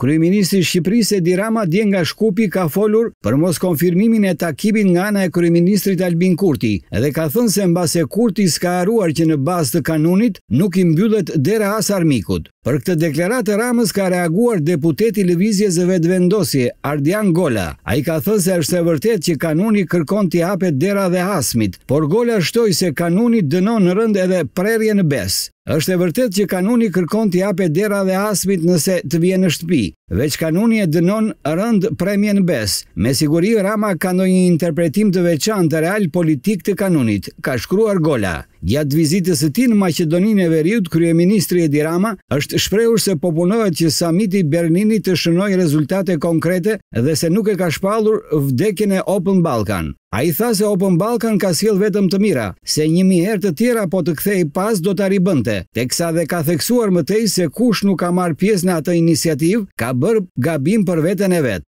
Kryeministri i Shqipërisë Edi Rama nga Shkupi ka folur për mos konfirmimin e takimit nga ana e kryeministrit Albin Kurti dhe ka thënë se mbas e Kurti s'ka haruar që në bazë të kanunit nuk i mbyllet dera as armikut. Për këtë deklaratë Ramës ka reaguar deputeti i lëvizjes së vetvendosje Ardian Gola. Ai ka thënë se është e vërtetë që kanuni kërkon të hapet dera dhe hasmit, por Gola shtoi se kanuni dënon në rënd edhe prerjen në besë është e vërtet që kanuni kërkon të jape dera dhe asmit nëse të vje në shtëpi, veç kanuni e dënon rënd premjen bes. Me siguri, Rama ka në një interpretim të veçan të real politik të kanunit, ka shkruar gola. Gjatë vizitës e ti në Macedonin e Veriut, Kryeministri Edi Rama është shprehur se popunohet që samiti Berninit të shënoj rezultate konkrete dhe se nuk e ka shpalur vdekin e Open Balkan. A i tha se Open Balkan ka siel vetëm të mira, se njëmi herë të tjera po të kthej pas do të ribënte, teksa dhe ka theksuar mëtej se kush nuk ka marë pjes në atë inisiativ, ka bërë gabim për vetën e vetë.